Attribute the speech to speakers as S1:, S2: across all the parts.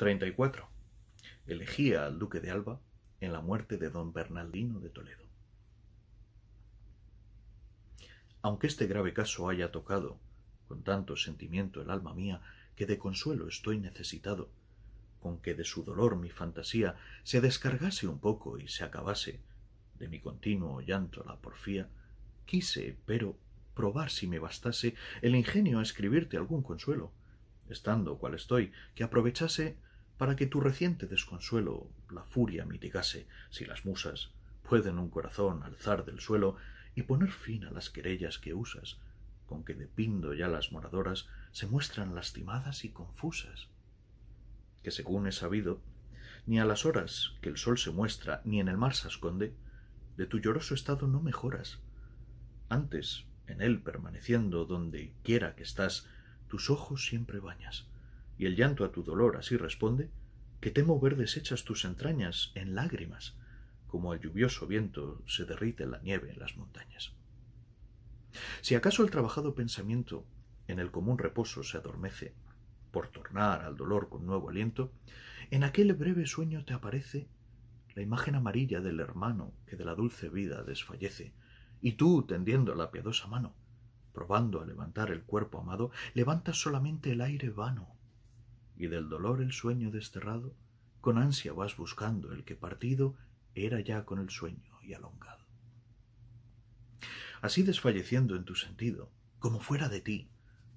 S1: 34. Elegía al duque de Alba en la muerte de don Bernardino de Toledo. Aunque este grave caso haya tocado con tanto sentimiento el alma mía que de consuelo estoy necesitado, con que de su dolor mi fantasía se descargase un poco y se acabase de mi continuo llanto la porfía, quise, pero probar si me bastase el ingenio a escribirte algún consuelo, estando cual estoy, que aprovechase para que tu reciente desconsuelo la furia mitigase, si las musas pueden un corazón alzar del suelo y poner fin a las querellas que usas, con que de pindo ya las moradoras se muestran lastimadas y confusas. Que según he sabido, ni a las horas que el sol se muestra ni en el mar se esconde, de tu lloroso estado no mejoras. Antes, en él permaneciendo donde quiera que estás, tus ojos siempre bañas y el llanto a tu dolor así responde, que temo ver deshechas tus entrañas en lágrimas, como al lluvioso viento se derrite la nieve en las montañas. Si acaso el trabajado pensamiento en el común reposo se adormece, por tornar al dolor con nuevo aliento, en aquel breve sueño te aparece la imagen amarilla del hermano que de la dulce vida desfallece, y tú, tendiendo la piadosa mano, probando a levantar el cuerpo amado, levantas solamente el aire vano y del dolor el sueño desterrado, con ansia vas buscando el que partido era ya con el sueño y alongado. Así desfalleciendo en tu sentido, como fuera de ti,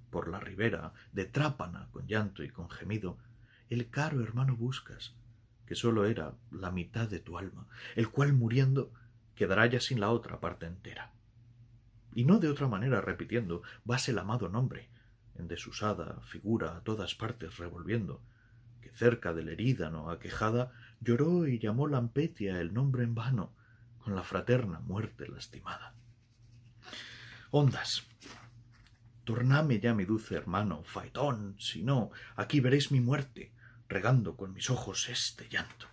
S1: por la ribera, de trápana, con llanto y con gemido, el caro hermano buscas, que sólo era la mitad de tu alma, el cual muriendo quedará ya sin la otra parte entera. Y no de otra manera repitiendo, vas el amado nombre, en desusada figura a todas partes revolviendo, que cerca del no aquejada lloró y llamó Lampetia el nombre en vano, con la fraterna muerte lastimada. Ondas. Torname ya, mi dulce hermano, faetón, si no, aquí veréis mi muerte, regando con mis ojos este llanto.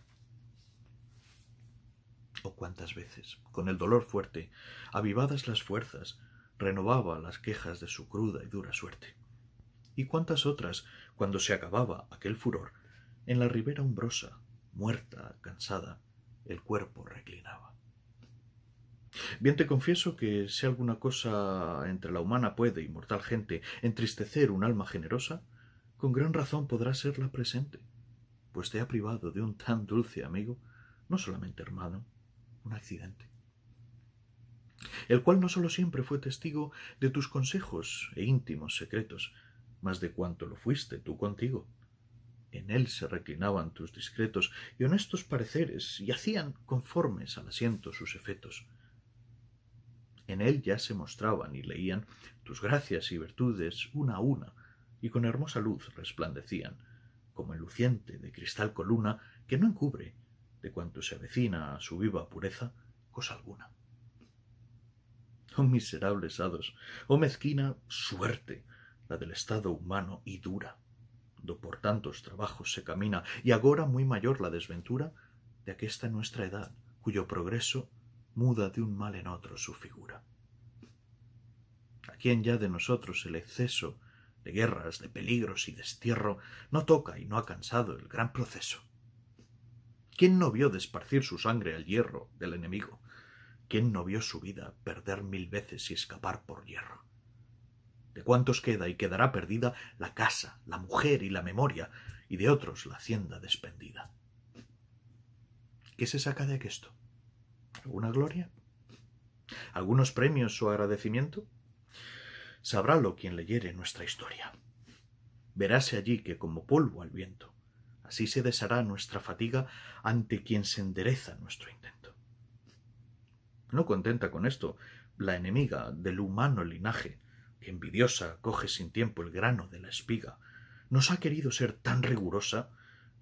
S1: Oh, cuántas veces, con el dolor fuerte, avivadas las fuerzas, renovaba las quejas de su cruda y dura suerte y cuántas otras cuando se acababa aquel furor, en la ribera umbrosa, muerta, cansada, el cuerpo reclinaba. Bien te confieso que si alguna cosa entre la humana puede, y mortal gente, entristecer un alma generosa, con gran razón podrá ser la presente, pues te ha privado de un tan dulce amigo, no solamente hermano, un accidente el cual no solo siempre fue testigo de tus consejos e íntimos secretos, más de cuanto lo fuiste tú contigo. En él se reclinaban tus discretos y honestos pareceres y hacían conformes al asiento sus efetos. En él ya se mostraban y leían tus gracias y virtudes una a una, y con hermosa luz resplandecían, como el luciente de cristal coluna que no encubre, de cuanto se avecina a su viva pureza, cosa alguna. Oh miserables hados, oh mezquina suerte, la del estado humano y dura, do por tantos trabajos se camina, y agora muy mayor la desventura de aquesta nuestra edad, cuyo progreso muda de un mal en otro su figura. ¿A quien ya de nosotros el exceso de guerras, de peligros y destierro no toca y no ha cansado el gran proceso? ¿Quién no vio desparcir su sangre al hierro del enemigo? ¿Quién no vio su vida perder mil veces y escapar por hierro? de cuántos queda y quedará perdida la casa, la mujer y la memoria, y de otros la hacienda despendida. ¿Qué se saca de aquesto? ¿Alguna gloria? ¿Algunos premios o agradecimiento? Sabrálo quien leyere nuestra historia. Veráse allí que como polvo al viento, así se deshará nuestra fatiga ante quien se endereza nuestro intento. No contenta con esto, la enemiga del humano linaje envidiosa, coge sin tiempo el grano de la espiga, nos ha querido ser tan rigurosa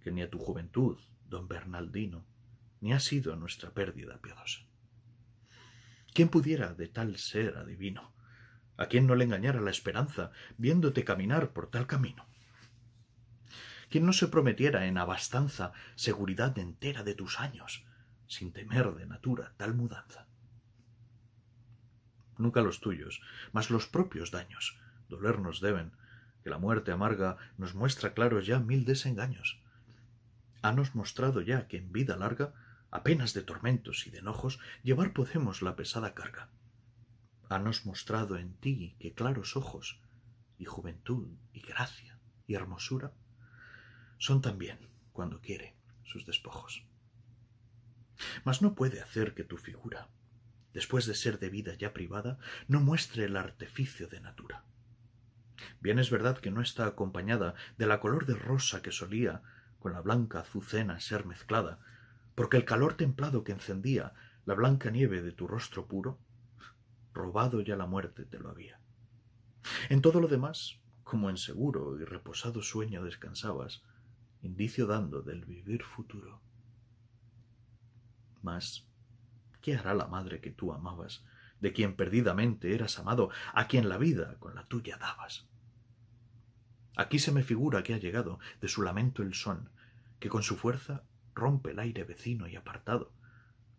S1: que ni a tu juventud, don Bernaldino, ni ha sido nuestra pérdida piadosa. ¿Quién pudiera de tal ser adivino? ¿A quién no le engañara la esperanza viéndote caminar por tal camino? ¿Quién no se prometiera en abastanza seguridad entera de tus años, sin temer de natura tal mudanza? nunca los tuyos, mas los propios daños. Dolernos deben, que la muerte amarga nos muestra claros ya mil desengaños. Hanos mostrado ya que en vida larga, apenas de tormentos y de enojos, llevar podemos la pesada carga. Hanos mostrado en ti que claros ojos, y juventud, y gracia, y hermosura, son también, cuando quiere, sus despojos. Mas no puede hacer que tu figura, después de ser de vida ya privada, no muestre el artificio de natura. Bien es verdad que no está acompañada de la color de rosa que solía con la blanca azucena ser mezclada, porque el calor templado que encendía la blanca nieve de tu rostro puro, robado ya la muerte te lo había. En todo lo demás, como en seguro y reposado sueño descansabas, indicio dando del vivir futuro. Mas ¿Qué hará la madre que tú amabas, de quien perdidamente eras amado, a quien la vida con la tuya dabas? Aquí se me figura que ha llegado de su lamento el son, que con su fuerza rompe el aire vecino y apartado,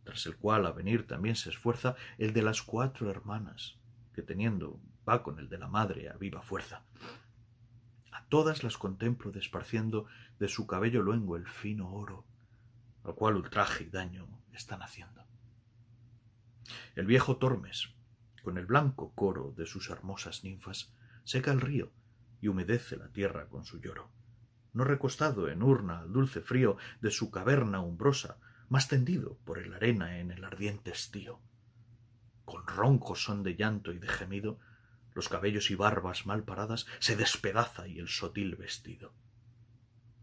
S1: tras el cual a venir también se esfuerza el de las cuatro hermanas, que teniendo va con el de la madre a viva fuerza. A todas las contemplo desparciendo de su cabello luengo el fino oro, al cual ultraje y daño están haciendo. El viejo Tormes, con el blanco coro de sus hermosas ninfas, seca el río y humedece la tierra con su lloro. No recostado en urna al dulce frío de su caverna umbrosa, más tendido por el arena en el ardiente estío. Con ronco son de llanto y de gemido, los cabellos y barbas mal paradas se despedaza y el sotil vestido.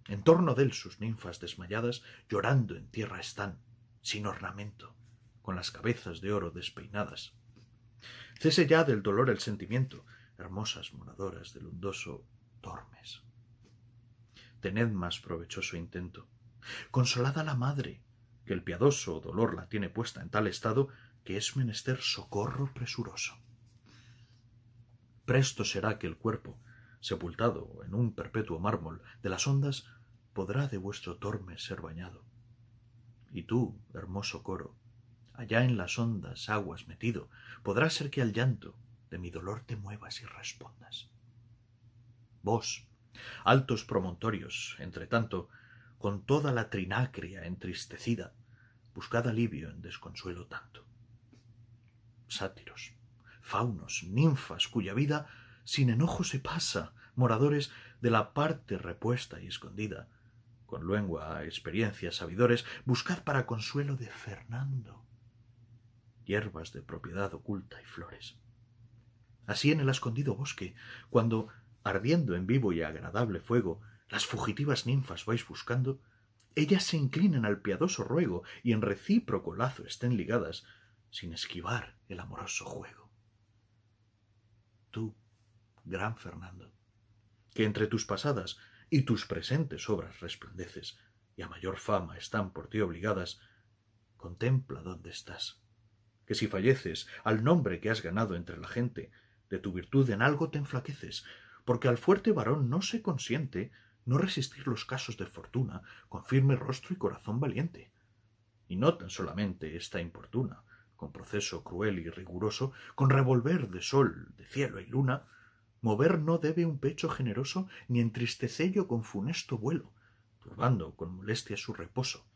S1: En torno de él sus ninfas desmayadas llorando en tierra están, sin ornamento, con las cabezas de oro despeinadas. Cese ya del dolor el sentimiento, hermosas moradoras del hundoso Tormes. Tened más provechoso intento. Consolad a la madre, que el piadoso dolor la tiene puesta en tal estado que es menester socorro presuroso. Presto será que el cuerpo, sepultado en un perpetuo mármol de las ondas, podrá de vuestro torme ser bañado. Y tú, hermoso coro, allá en las hondas aguas metido, podrá ser que al llanto de mi dolor te muevas y respondas. Vos, altos promontorios, entretanto, con toda la trinacria entristecida, buscad alivio en desconsuelo tanto. Sátiros, faunos, ninfas, cuya vida sin enojo se pasa, moradores de la parte repuesta y escondida, con lengua, experiencia, sabidores, buscad para consuelo de Fernando, hierbas de propiedad oculta y flores. Así en el escondido bosque, cuando, ardiendo en vivo y agradable fuego, las fugitivas ninfas vais buscando, ellas se inclinan al piadoso ruego y en recíproco lazo estén ligadas, sin esquivar el amoroso juego. Tú, gran Fernando, que entre tus pasadas y tus presentes obras resplandeces, y a mayor fama están por ti obligadas, contempla dónde estás que si falleces al nombre que has ganado entre la gente, de tu virtud en algo te enflaqueces, porque al fuerte varón no se consiente no resistir los casos de fortuna con firme rostro y corazón valiente. Y no tan solamente esta importuna, con proceso cruel y riguroso, con revolver de sol, de cielo y luna, mover no debe un pecho generoso, ni entristecello con funesto vuelo, turbando con molestia su reposo,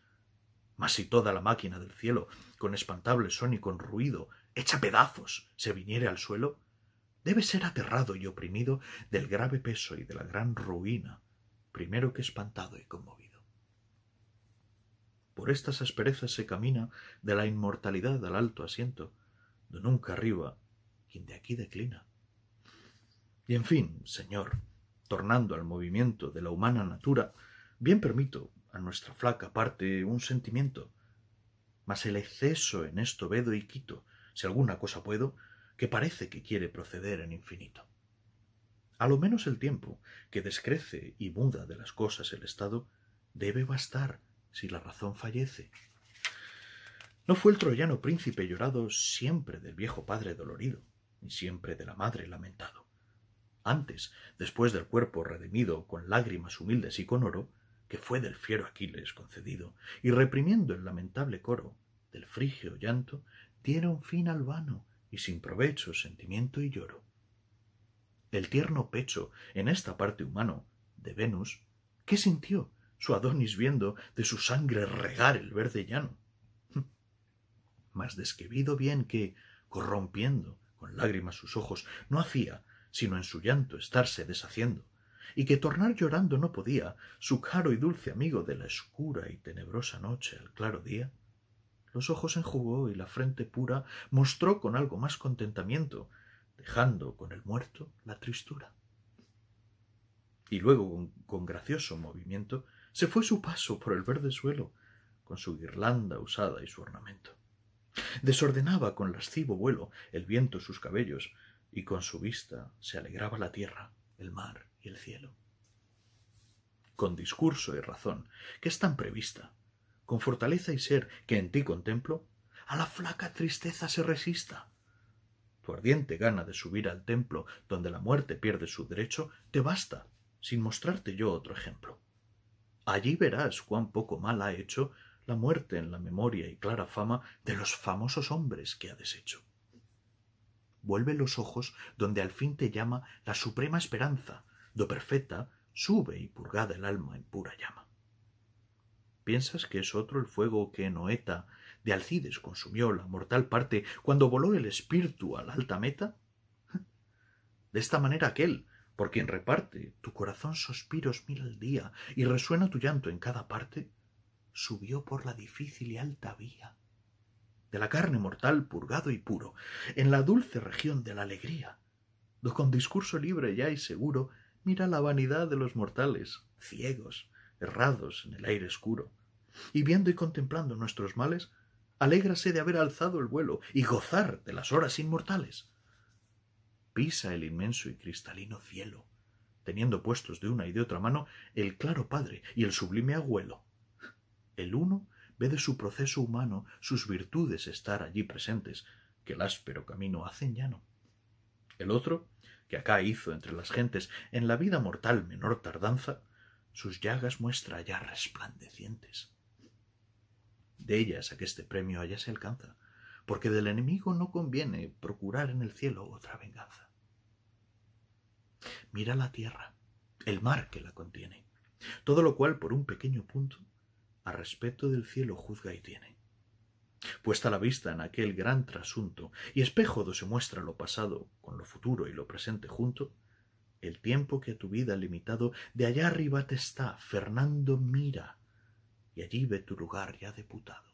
S1: mas si toda la máquina del cielo, con espantable son y con ruido, echa pedazos, se viniere al suelo, debe ser aterrado y oprimido del grave peso y de la gran ruina, primero que espantado y conmovido. Por estas asperezas se camina de la inmortalidad al alto asiento, de nunca arriba, quien de aquí declina. Y en fin, señor, tornando al movimiento de la humana natura, bien permito, a nuestra flaca parte un sentimiento. Mas el exceso en esto vedo y quito, si alguna cosa puedo, que parece que quiere proceder en infinito. A lo menos el tiempo, que descrece y muda de las cosas el estado, debe bastar si la razón fallece. No fue el troyano príncipe llorado siempre del viejo padre dolorido, ni siempre de la madre lamentado. Antes, después del cuerpo redimido con lágrimas humildes y con oro, que fue del fiero Aquiles concedido, y reprimiendo el lamentable coro del frigio llanto, dieron fin al vano y sin provecho sentimiento y lloro. El tierno pecho, en esta parte humano, de Venus, ¿qué sintió su Adonis viendo de su sangre regar el verde llano? Más desquebido bien que, corrompiendo con lágrimas sus ojos, no hacía sino en su llanto estarse deshaciendo, y que tornar llorando no podía, su caro y dulce amigo de la oscura y tenebrosa noche al claro día, los ojos enjugó y la frente pura mostró con algo más contentamiento, dejando con el muerto la tristura. Y luego, con, con gracioso movimiento, se fue su paso por el verde suelo, con su guirlanda usada y su ornamento. Desordenaba con lascivo vuelo el viento sus cabellos, y con su vista se alegraba la tierra el mar y el cielo. Con discurso y razón, que es tan prevista, con fortaleza y ser que en ti contemplo, a la flaca tristeza se resista. Tu ardiente gana de subir al templo donde la muerte pierde su derecho, te basta, sin mostrarte yo otro ejemplo. Allí verás cuán poco mal ha hecho la muerte en la memoria y clara fama de los famosos hombres que ha deshecho vuelve los ojos donde al fin te llama la suprema esperanza, do perfecta sube y purgada el alma en pura llama. ¿Piensas que es otro el fuego que Noeta de Alcides consumió la mortal parte cuando voló el espíritu a la alta meta? De esta manera aquel, por quien reparte tu corazón suspiros mil al día y resuena tu llanto en cada parte, subió por la difícil y alta vía de la carne mortal purgado y puro, en la dulce región de la alegría, do con discurso libre ya y seguro mira la vanidad de los mortales, ciegos, errados en el aire oscuro, y viendo y contemplando nuestros males, alégrase de haber alzado el vuelo y gozar de las horas inmortales. Pisa el inmenso y cristalino cielo, teniendo puestos de una y de otra mano el claro padre y el sublime abuelo. El uno ve de su proceso humano sus virtudes estar allí presentes, que el áspero camino hacen llano. El otro, que acá hizo entre las gentes en la vida mortal menor tardanza, sus llagas muestra ya resplandecientes. De ellas a que este premio allá se alcanza, porque del enemigo no conviene procurar en el cielo otra venganza. Mira la tierra, el mar que la contiene, todo lo cual por un pequeño punto a del cielo juzga y tiene. Puesta la vista en aquel gran trasunto, y espejo donde se muestra lo pasado con lo futuro y lo presente junto, el tiempo que a tu vida limitado de allá arriba te está, Fernando, mira, y allí ve tu lugar ya deputado.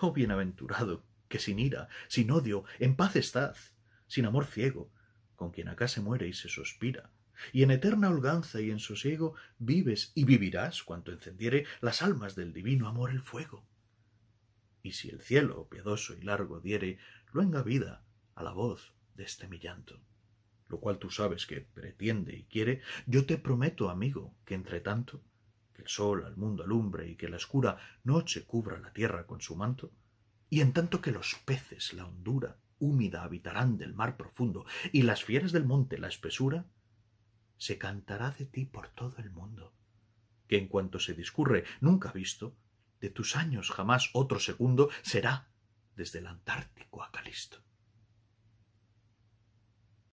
S1: Oh bienaventurado, que sin ira, sin odio, en paz estás, sin amor ciego, con quien acá se muere y se sospira, y en eterna holganza y en sosiego vives y vivirás cuanto encendiere las almas del divino amor el fuego. Y si el cielo piadoso y largo diere luenga vida a la voz de este mi llanto, lo cual tú sabes que pretende y quiere, yo te prometo, amigo, que entre tanto, que el sol al mundo alumbre y que la oscura noche cubra la tierra con su manto, y en tanto que los peces la hondura húmida habitarán del mar profundo y las fieras del monte la espesura, se cantará de ti por todo el mundo, que en cuanto se discurre nunca visto, de tus años jamás otro segundo será desde el Antártico a Calisto.